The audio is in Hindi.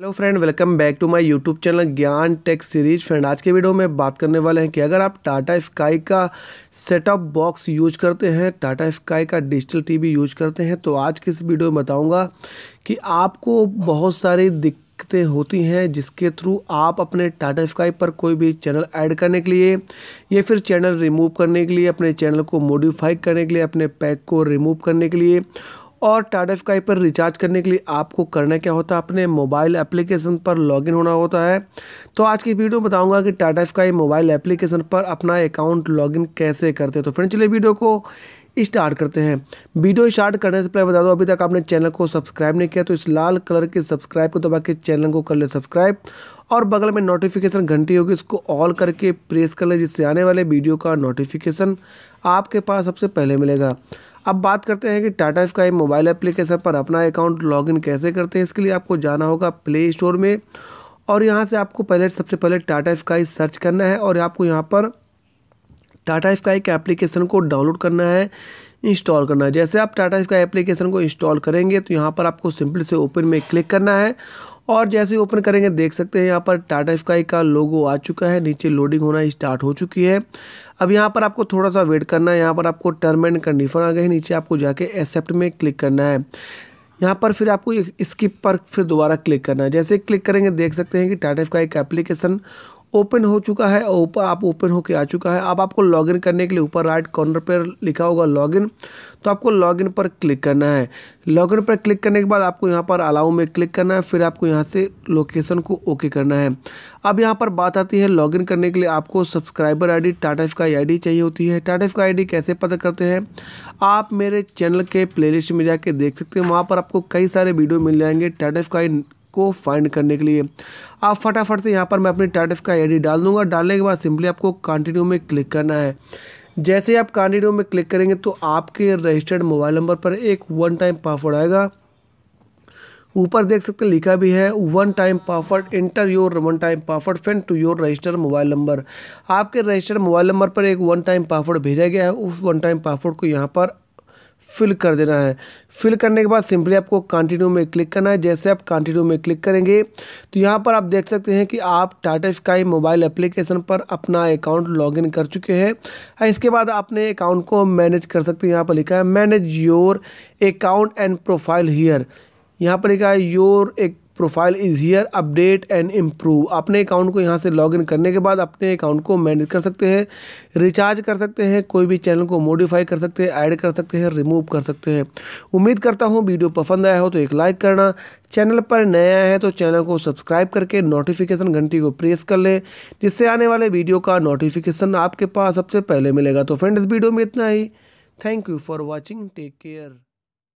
hello friend welcome back to my YouTube channel Gyan tech series friend आज के वीडियो में बात करने वाले हैं कि अगर आप टाटा स्काई का सेटअप बॉक्स यूज करते हैं टाटा स्काई का डिजिटल टीवी यूज करते हैं तो आज की इस वीडियो में बताऊंगा कि आपको बहुत सारी दिक्कतें होती हैं जिसके थ्रू आप अपने टाटा स्काई पर कोई भी चैनल ऐड करने के लिए या फिर चैनल रिमूव करने के लिए अपने चैनल को मोडिफाई करने के लिए अपने पैक को रिमूव करने के लिए और टाटा स्काई पर रिचार्ज करने के लिए आपको करना क्या होता है अपने मोबाइल एप्लीकेशन पर लॉगिन होना होता है तो आज की वीडियो बताऊंगा कि टाटा स्काई मोबाइल एप्लीकेशन पर अपना अकाउंट लॉगिन कैसे करते हैं तो फ्रेंड चलिए वीडियो को स्टार्ट करते हैं वीडियो स्टार्ट करने से पहले बता दो अभी तक आपने चैनल को सब्सक्राइब नहीं किया तो इस लाल कलर के सब्सक्राइब को दबा के चैनल को कर ले सब्सक्राइब और बगल में नोटिफिकेशन घंटी होगी इसको ऑल करके प्रेस कर ले जिससे आने वाले वीडियो का नोटिफिकेशन आपके पास सबसे पहले मिलेगा अब बात करते हैं कि टाटा स्काई मोबाइल एप्लीकेशन पर अपना अकाउंट लॉगिन कैसे करते हैं इसके लिए आपको जाना होगा प्ले स्टोर में और यहाँ से आपको पहले सबसे पहले टाटा स्काई सर्च करना है और आपको यहाँ पर टाटा स्काई के एप्लीकेशन को डाउनलोड करना है इंस्टॉल करना है जैसे आप टाटा स्काई एप्लीकेशन को इंस्टॉल करेंगे तो यहाँ पर आपको सिंपली से ओपन में क्लिक करना है और जैसे ही ओपन करेंगे देख सकते हैं यहाँ पर टाटा स्काई का लोगो आ चुका है नीचे लोडिंग होना स्टार्ट हो चुकी है अब यहाँ पर आपको थोड़ा सा वेट करना है यहाँ पर आपको टर्म एंड कंडीशन आ गए नीचे आपको जाके एक्सेप्ट में क्लिक करना है यहाँ पर फिर आपको स्किप पर फिर दोबारा क्लिक करना है जैसे क्लिक करेंगे देख सकते हैं कि टाटा स्काई का एप्लीकेशन ओपन हो चुका है और ऊपर आप ओपन होके आ चुका है अब आपको लॉगिन करने के लिए ऊपर राइट कॉर्नर पर लिखा होगा लॉगिन तो आपको लॉगिन पर क्लिक करना है लॉगिन पर क्लिक करने के बाद आपको यहाँ पर अलाउ में क्लिक करना है फिर आपको यहाँ से लोकेशन को ओके करना है अब यहाँ पर बात आती है लॉगिन करने के लिए आपको सब्सक्राइबर आईडी टाटा एफ का डी चाहिए होती है टाटा एफ का डी कैसे पता करते हैं आप मेरे चैनल के लिस्ट में जाके देख सकते हैं वहाँ पर आपको कई सारे वीडियो मिल जाएंगे टाटा एफ का को फाइंड करने के लिए आप फटाफट से यहाँ पर मैं अपनी टाटिफ का आई डाल दूंगा डालने के बाद सिंपली आपको कंटिन्यू में क्लिक करना है जैसे ही आप कंटिन्यू में क्लिक करेंगे तो आपके रजिस्टर्ड मोबाइल नंबर पर एक वन टाइम पासवर्ड आएगा ऊपर देख सकते हैं लिखा भी है one time password enter your one time password sent to your registered mobile number आपके रजिस्टर्ड मोबाइल नंबर पर एक वन टाइम पासवर्ड भेजा गया है उस वन टाइम पासवर्ड को यहाँ पर फिल कर देना है फिल करने के बाद सिंपली आपको कंटिन्यू में क्लिक करना है जैसे आप कंटिन्यू में क्लिक करेंगे तो यहाँ पर आप देख सकते हैं कि आप टाटा स्काई मोबाइल एप्लीकेशन पर अपना अकाउंट लॉगिन कर चुके हैं इसके बाद आपने अकाउंट को मैनेज कर सकते हैं यहाँ पर लिखा है manage your account and profile here यहाँ पर लिखा है योर एक profile is here update and improve अपने अकाउंट को यहाँ से लॉगिन करने के बाद अपने अकाउंट को मैनेज कर सकते हैं रिचार्ज कर सकते हैं कोई भी चैनल को मॉडिफाई कर सकते हैं ऐड कर सकते हैं रिमूव कर सकते हैं उम्मीद करता हूँ वीडियो पसंद आया हो तो एक लाइक करना चैनल पर नया है तो चैनल को सब्सक्राइब करके नोटिफिकेशन घंटी को प्रेस कर लें जिससे आने वाले वीडियो का नोटिफिकेशन आपके पास सबसे पहले मिलेगा तो फ्रेंड इस वीडियो में इतना ही thank you for watching take care